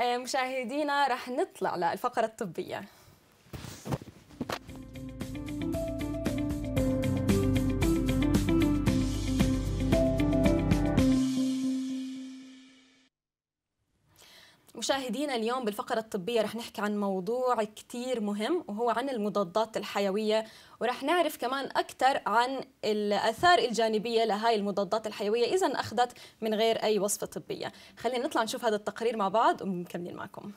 آه، مشاهدينا رح نطلع للفقرة الطبية مشاهدينا اليوم بالفقرة الطبية رح نحكي عن موضوع كتير مهم وهو عن المضادات الحيوية ورح نعرف كمان أكثر عن الآثار الجانبية لهاي المضادات الحيوية إذا أخذت من غير أي وصفة طبية خلينا نطلع نشوف هذا التقرير مع بعض ومكملين معكم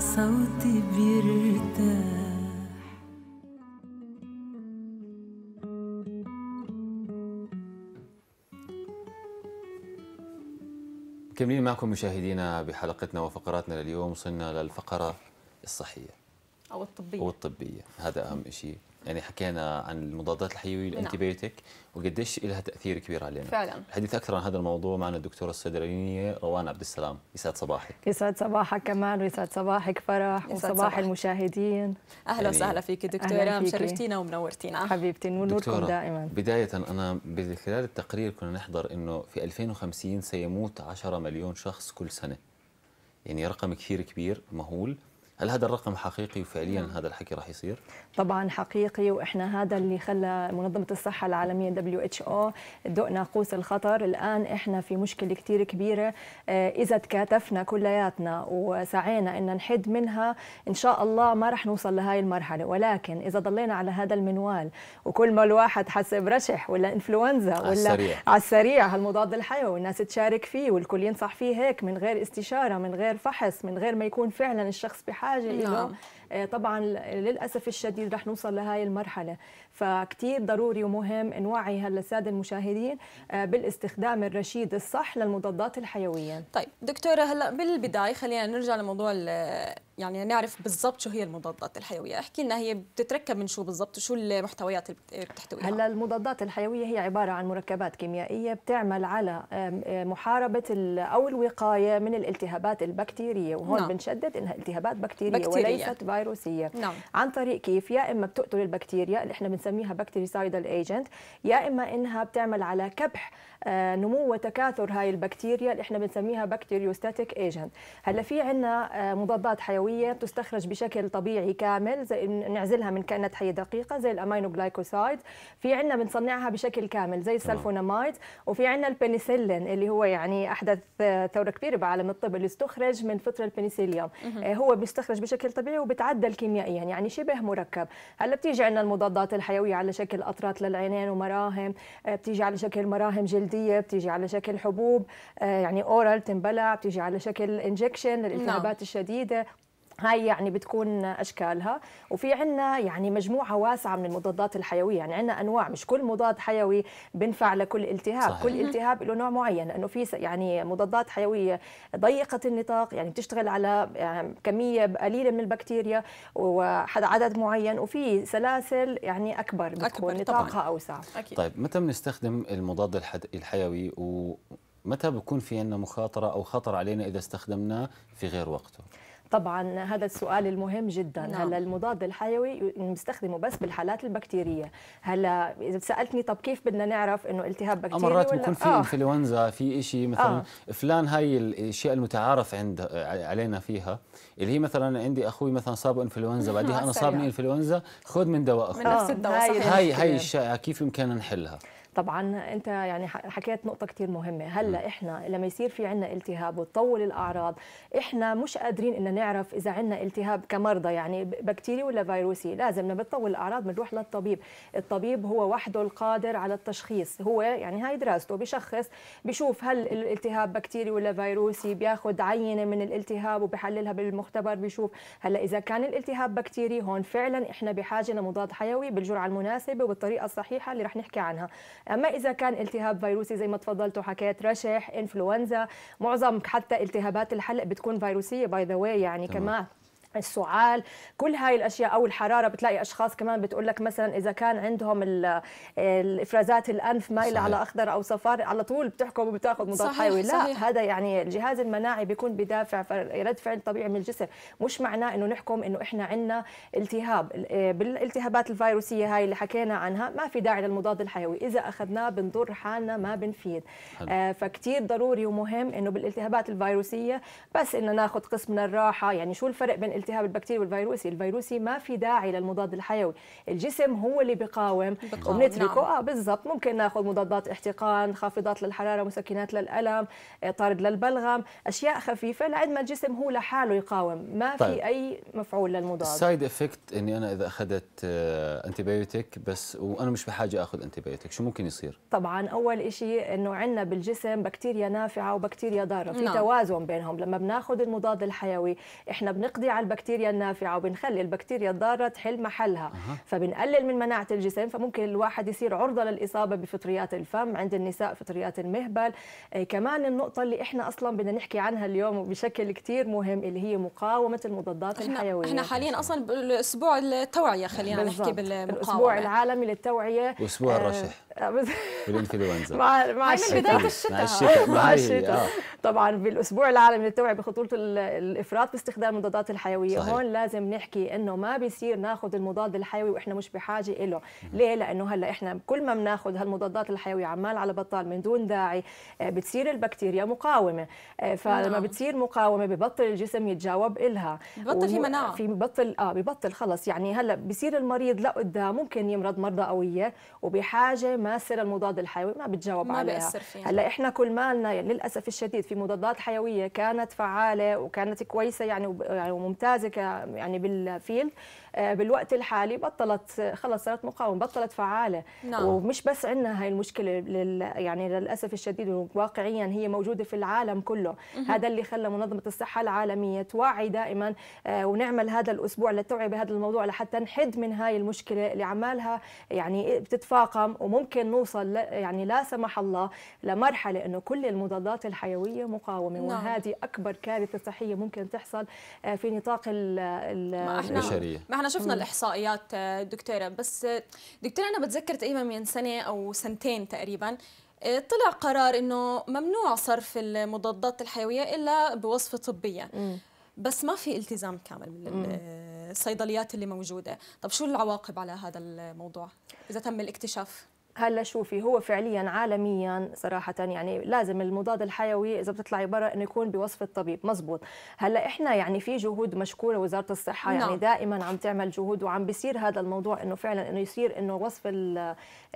صوتي بيرتاح مكملين معكم مشاهدينا بحلقتنا وفقراتنا لليوم وصلنا للفقرة الصحية أو الطبية أو الطبية هذا أهم شيء يعني حكينا عن المضادات الحيويه الانتيبيوتيك نعم. وقديش لها تاثير كبير علينا فعلا الحديث اكثر عن هذا الموضوع معنا الدكتوره الصيدلانيه روان عبد السلام يسعد صباحك يسعد صباحك كمان ويسعد صباحك فرح يسعد وصباح صباح. المشاهدين اهلا يعني وسهلا فيك دكتوره مشرفتينا ومنورتينا حبيبتي نوركم دائما بدايه انا خلال التقرير كنا نحضر انه في 2050 سيموت 10 مليون شخص كل سنه يعني رقم كثير كبير مهول هل هذا الرقم حقيقي وفعليا نعم. هذا الحكي راح يصير؟ طبعا حقيقي واحنا هذا اللي خلى منظمه الصحه العالميه دبليو اتش او تدق ناقوس الخطر، الان احنا في مشكله كثير كبيره آه، اذا تكاتفنا كلياتنا وسعينا ان نحد منها ان شاء الله ما راح نوصل لهي المرحله، ولكن اذا ضلينا على هذا المنوال وكل ما الواحد حس برشح ولا انفلونزا ولا السريع. على السريع هالمضاد الحيوي والناس تشارك فيه والكل ينصح فيه هيك من غير استشاره من غير فحص من غير ما يكون فعلا الشخص بحاجه بحاجه نعم. له آه، طبعا للاسف الشديد رح نوصل لهاي المرحله فكتير ضروري ومهم نوعي هلا الساده المشاهدين آه، بالاستخدام الرشيد الصح للمضادات الحيويه طيب دكتوره هلا بالبدايه خلينا نرجع لموضوع يعني نعرف بالضبط شو هي المضادات الحيويه احكي لنا هي بتتركب من شو بالضبط وشو المحتويات اللي بتحتويها هلا المضادات الحيويه هي عباره عن مركبات كيميائيه بتعمل على آه، محاربه او الوقايه من الالتهابات البكتيريه وهون نعم. بنشدد انها التهابات بكتيريه, بكتيرية. وليست فيروسيه نعم. عن طريق كيف يا اما بتقتل البكتيريا اللي احنا بنسميها بكتيريسايدال ايجنت يا اما انها بتعمل على كبح آه، نمو وتكاثر هاي البكتيريا اللي احنا بنسميها بكتيريوستاتيك ايجنت هلا في عندنا آه، مضادات حيويه الحيويه تستخرج بشكل طبيعي كامل زي نعزلها من كائنات حيه دقيقه زي الأمينو جلايكوسايد في عندنا بنصنعها بشكل كامل زي السلفونامايد وفي عندنا البنسلين اللي هو يعني احدث ثوره كبيره بعالم الطب اللي استخرج من فطر البنسيليوم آه، هو بيستخرج بشكل طبيعي وبتعدل كيميائيا يعني شبه مركب هلا بتيجي عندنا المضادات الحيويه على شكل اطراط للعينين ومراهم آه، بتيجي على شكل مراهم جلديه بتيجي على شكل حبوب آه، يعني اورال تنبلع بتيجي على شكل انجكشن للالتهابات نعم. الشديده هاي يعني بتكون اشكالها وفي عندنا يعني مجموعه واسعه من المضادات الحيويه يعني عندنا انواع مش كل مضاد حيوي بنفع لكل التهاب صحيح. كل التهاب له نوع معين لانه في يعني مضادات حيويه ضيقه النطاق يعني بتشتغل على كميه قليله من البكتيريا وعدد معين وفي سلاسل يعني اكبر بتكون أكبر نطاقها طبعاً. اوسع أكيد. طيب متى بنستخدم المضاد الحيوي ومتى بكون في عندنا مخاطرة أو خطر علينا إذا استخدمناه في غير وقته؟ طبعا هذا السؤال المهم جدا نعم. هلا المضاد الحيوي بنستخدمه بس بالحالات البكتيريه هلا اذا سالتني طب كيف بدنا نعرف انه التهاب بكتيري مرات بكون في آه. انفلونزا في شيء مثلا آه. فلان هاي الاشياء المتعارف عند علينا فيها اللي هي مثلا عندي اخوي مثلا صابه انفلونزا بعدها انا صابني انفلونزا خذ من دواء اخر من نفس الدواء هاي هاي الشائعه كيف يمكننا نحلها طبعا انت يعني حكيت نقطه كثير مهمه هلا احنا لما يصير في عندنا التهاب وتطول الاعراض احنا مش قادرين ان نعرف اذا عندنا التهاب كمرضى يعني بكتيري ولا فيروسي لازم لما بتطول الاعراض بنروح للطبيب الطبيب هو وحده القادر على التشخيص هو يعني هاي دراسته بشخص بشوف هل الالتهاب بكتيري ولا فيروسي بياخذ عينه من الالتهاب وبحللها بالمختبر بشوف هلا اذا كان الالتهاب بكتيري هون فعلا احنا بحاجه لمضاد حيوي بالجرعه المناسبه وبالطريقه الصحيحه اللي رح نحكي عنها اما اذا كان التهاب فيروسي زي ما تفضلتوا حكيت رشح انفلونزا معظم حتى التهابات الحلق بتكون فيروسيه باي ذا واي يعني تمام. كمان السعال كل هاي الاشياء او الحراره بتلاقي اشخاص كمان بتقول لك مثلا اذا كان عندهم الافرازات الانف مايله على اخضر او صفار على طول بتحكم وبتاخذ مضاد حيوي لا صحيح. هذا يعني الجهاز المناعي بيكون بدافع رد فعل طبيعي من الجسم مش معناه انه نحكم انه احنا عندنا التهاب بالالتهابات الفيروسيه هاي اللي حكينا عنها ما في داعي للمضاد الحيوي اذا اخذناه بنضر حالنا ما بنفيد آه فكتير ضروري ومهم انه بالالتهابات الفيروسيه بس انه ناخذ قسم من الراحه يعني شو الفرق بين التهاب البكتيري والفيروسي الفيروسي ما في داعي للمضاد الحيوي الجسم هو اللي بقاوم وبنتركه نعم. اه بالضبط ممكن ناخذ مضادات احتقان خافضات للحراره مسكنات للالم آه، طارد للبلغم اشياء خفيفه لعند ما الجسم هو لحاله يقاوم ما طيب. في اي مفعول للمضاد السايد افكت اني انا اذا اخذت انتي آه، بايوتيك بس وانا مش بحاجه اخذ انتي بايوتيك شو ممكن يصير طبعا اول شيء انه عندنا بالجسم بكتيريا نافعه وبكتيريا ضاره في نعم. توازن بينهم لما بناخذ المضاد الحيوي احنا بنقضي على البكتيريا النافعه وبنخلي البكتيريا الضاره تحل محلها أه. فبنقلل من مناعه الجسم فممكن الواحد يصير عرضه للاصابه بفطريات الفم عند النساء فطريات المهبل آه كمان النقطه اللي احنا اصلا بدنا نحكي عنها اليوم بشكل كثير مهم اللي هي مقاومه المضادات إحنا الحيويه احنا حاليا اصلا باسبوع التوعيه خلينا بالزبط. نحكي بالمقاومه الاسبوع العالمي للتوعيه واسبوع آه، الرشح آه، بالانفلونزا مع مع بدايه الشتاء مع الشتاء آه. طبعا بالاسبوع العالمي للتوعيه بخطوره الافراط باستخدام مضادات الحيويه الحيوي صحيح. هون لازم نحكي انه ما بيصير ناخذ المضاد الحيوي واحنا مش بحاجه له ليه لانه هلا احنا كل ما بناخذ هالمضادات الحيويه عمال على بطال من دون داعي آه، بتصير البكتيريا مقاومه آه، فلما نعم. بتصير مقاومه ببطل الجسم يتجاوب إلها ببطل في مناعه في ببطل اه ببطل خلص يعني هلا بصير المريض لقدام ممكن يمرض مرضى قويه وبحاجه سر المضاد الحيوي ما بتجاوب ما عليها فيه. هلا احنا كل مالنا للاسف الشديد في مضادات حيويه كانت فعاله وكانت كويسه يعني, يعني وممتازه ممتازه يعني بالفيلد آه، بالوقت الحالي بطلت خلص صارت مقاومه بطلت فعاله نعم. ومش بس عندنا هاي المشكله لل يعني للاسف الشديد واقعيا هي موجوده في العالم كله مه. هذا اللي خلى منظمه الصحه العالميه توعي دائما آه، ونعمل هذا الاسبوع للتوعيه بهذا الموضوع لحتى نحد من هاي المشكله اللي عمالها يعني بتتفاقم وممكن نوصل يعني لا سمح الله لمرحله انه كل المضادات الحيويه مقاومه نعم. وهذه اكبر كارثه صحيه ممكن تحصل آه، في نطاق الاخلاق البشريه ما احنا شفنا الاحصائيات آه، دكتوره بس آه، دكتوره انا بتذكر تقريبا من سنه او سنتين تقريبا آه، طلع قرار انه ممنوع صرف المضادات الحيويه الا بوصفه طبيه بس ما في التزام كامل من الصيدليات اللي موجوده طب شو العواقب على هذا الموضوع اذا تم الاكتشاف هلا شوفي هو فعليا عالميا صراحه يعني لازم المضاد الحيوي اذا بتطلعي برا انه يكون بوصف الطبيب مزبوط هلا احنا يعني في جهود مشكوره وزاره الصحه يعني نعم. دائما عم تعمل جهود وعم بيصير هذا الموضوع انه فعلا انه يصير انه وصف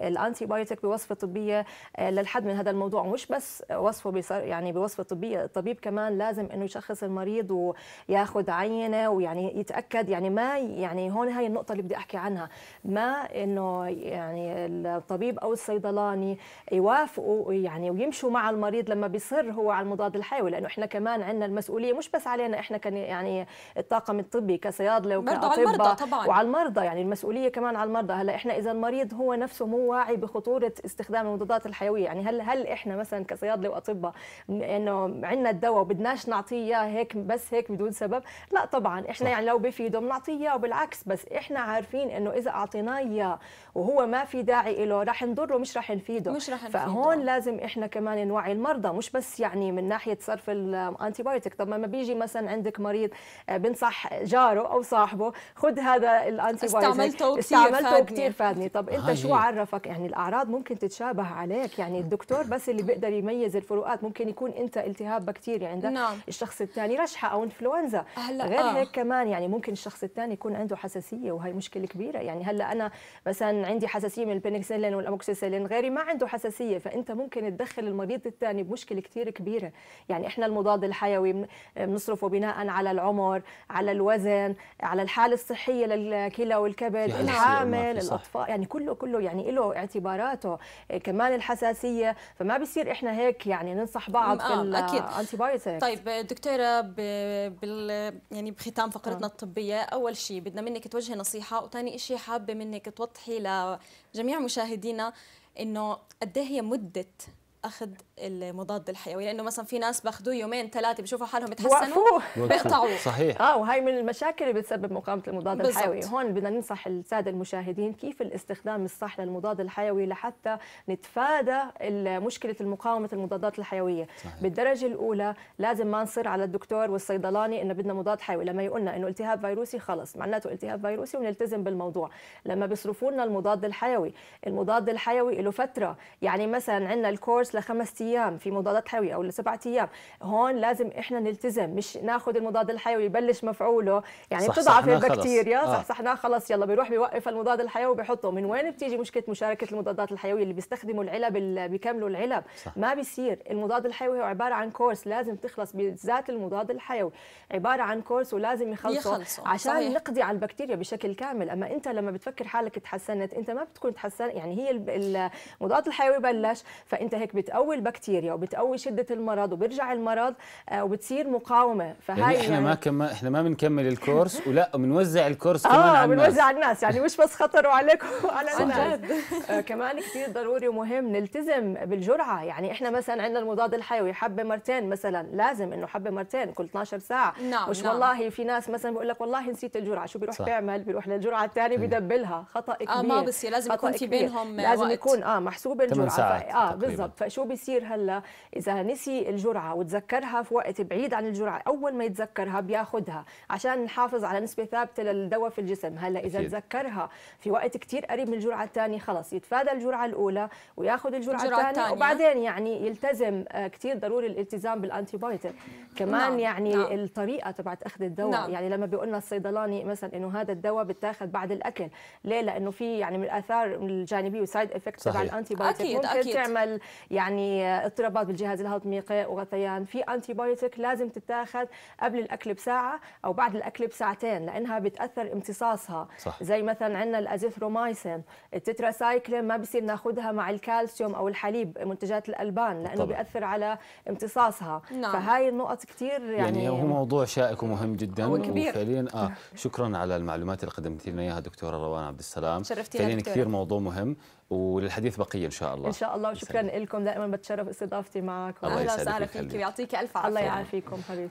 الانتي بايوتيك بوصفه طبيه آه، للحد من هذا الموضوع مش بس وصفه يعني بوصفه طبيه الطبيب كمان لازم انه يشخص المريض وياخذ عينه ويعني يتاكد يعني ما يعني هون هاي النقطه اللي بدي احكي عنها ما انه يعني الطبيب او الصيدلاني يوافقوا يعني ويمشوا مع المريض لما بيصر هو على المضاد الحيوي لانه احنا كمان عندنا المسؤوليه مش بس علينا احنا كان يعني الطاقم الطبي كصيادله وكاطباء المرضى طبعا وعلى المرضى يعني المسؤوليه كمان على المرضى هلا احنا اذا المريض هو نفسه مو واعي بخطوره استخدام المضادات الحيويه يعني هل هل احنا مثلا كصيادله واطباء انه عندنا الدواء وبدناش نعطيه اياه هيك بس هيك بدون سبب لا طبعا احنا صح. يعني لو بفيده بنعطيه اياه وبالعكس بس احنا عارفين انه اذا اعطيناه اياه وهو ما في داعي له رح نضره مش رح نفيده مش رح نفيده فهون لازم احنا كمان نوعي المرضى مش بس يعني من ناحيه صرف الانتي بايوتيك طب ما بيجي مثلا عندك مريض آه، بنصح جاره او صاحبه خذ هذا الانتي بايوتيك استعملته كثير فادني طب انت شو عرفك حضرتك يعني الاعراض ممكن تتشابه عليك يعني الدكتور بس اللي بيقدر يميز الفروقات ممكن يكون انت التهاب بكتيري عندك نعم. الشخص الثاني رشحه او انفلونزا غير آه. هيك كمان يعني ممكن الشخص الثاني يكون عنده حساسيه وهي مشكله كبيره يعني هلا انا مثلا عندي حساسيه من البنكسلين والاموكسيسيلين غيري ما عنده حساسيه فانت ممكن تدخل المريض الثاني بمشكله كثير كبيره يعني احنا المضاد الحيوي بنصرفه بناء على العمر على الوزن على الحاله الصحيه للكلى والكبد الحامل الاطفال يعني كله كله يعني له له اعتباراته كمان الحساسيه فما بصير احنا هيك يعني ننصح بعض آه نعم، بالانتيبايوتكس طيب دكتوره ب... بال يعني بختام فقرتنا آه. الطبيه اول شيء بدنا منك توجهي نصيحه وثاني شيء حابه منك توضحي لجميع مشاهدينا انه قد إيه هي مده اخذ المضاد الحيوي لانه مثلا في ناس باخذوه يومين ثلاثه بشوفوا حالهم يتحسنوا بيقطعوه صحيح اه وهي من المشاكل اللي بتسبب مقاومه المضاد بالزبط. الحيوي هون بدنا ننصح الساده المشاهدين كيف الاستخدام الصح للمضاد الحيوي لحتى نتفادى مشكله المقاومه المضادات الحيويه صحيح. بالدرجه الاولى لازم ما نصر على الدكتور والصيدلاني انه بدنا مضاد حيوي لما يقولنا انه التهاب فيروسي خلص معناته التهاب فيروسي ونلتزم بالموضوع لما بيصرفوا لنا المضاد الحيوي المضاد الحيوي له فتره يعني مثلا عندنا الكورس بس لخمس ايام في مضادات حيويه او لسبعة ايام هون لازم احنا نلتزم مش ناخذ المضاد الحيوي يبلش مفعوله يعني صح بتضعف البكتيريا صح آه. صحنا خلص يلا بيروح بيوقف المضاد الحيوي وبحطه من وين بتيجي مشكله مشاركه المضادات الحيويه اللي بيستخدموا العلب اللي بيكملوا العلب صح. ما بيصير المضاد الحيوي هو عباره عن كورس لازم تخلص بالذات المضاد الحيوي عباره عن كورس ولازم يخلصه, يخلصه. عشان صحيح. نقضي على البكتيريا بشكل كامل اما انت لما بتفكر حالك تحسنت انت ما بتكون تحسن يعني هي المضاد الحيوي بلش فانت هيك بتقوي البكتيريا وبتقوي شده المرض وبيرجع المرض آه، وبتصير مقاومه فهي يعني احنا يعني ما كم... احنا ما بنكمل الكورس ولا بنوزع الكورس آه، كمان آه على الناس بنوزع على الناس يعني مش بس خطروا عليكم على الناس آه كمان كثير ضروري ومهم نلتزم بالجرعه يعني احنا مثلا عندنا المضاد الحيوي حبه مرتين مثلا لازم انه حبه مرتين كل 12 ساعه نعم, نعم. مش نعم. والله في ناس مثلا بقول لك والله نسيت الجرعه شو بيروح صح. بيعمل بيروح للجرعه الثانيه بدبلها خطا كبير اه ما بصير لازم يكون في بينهم لازم وقت. يكون اه محسوب الجرعه اه بالضبط شو بيصير هلا اذا نسي الجرعه وتذكرها في وقت بعيد عن الجرعه اول ما يتذكرها بياخذها عشان نحافظ على نسبه ثابته للدواء في الجسم هلا اذا أكيد. تذكرها في وقت كثير قريب من الجرعه الثانيه خلص يتفادى الجرعه الاولى وياخذ الجرعه, الجرعة الثانيه وبعدين يعني يلتزم آه، كثير ضروري الالتزام بالانتي بالانتيبايوتيك كمان نعم. يعني نعم. الطريقه تبعت اخذ الدواء نعم. يعني لما بيقولنا لنا الصيدلاني مثلا انه هذا الدواء بتاخذ بعد الاكل ليه لانه في يعني من الاثار الجانبيه والسايد افكت تبع الانتي بايوتيك ممكن أكيد. تعمل يعني يعني آه، اضطرابات بالجهاز الهضمي قيء وغثيان في انتي بايوتيك لازم تتاخذ قبل الاكل بساعه او بعد الاكل بساعتين لانها بتاثر امتصاصها صح. زي مثلا عندنا الازيثرومايسين التتراسايكلين ما بصير ناخذها مع الكالسيوم او الحليب منتجات الالبان لانه طبعا. بياثر على امتصاصها نعم. فهاي النقط كثير يعني يعني هو موضوع شائك ومهم جدا وكبير اه نعم. شكرا على المعلومات اللي قدمت لنا اياها دكتوره روان عبد السلام شرفتينا كثير موضوع مهم وللحديث بقيه ان شاء الله ان شاء الله وشكرا لكم دائما بتشرف استضافتي معك الله يسعدك ويعطيك الف عافيه الله يعافيكم حبيبي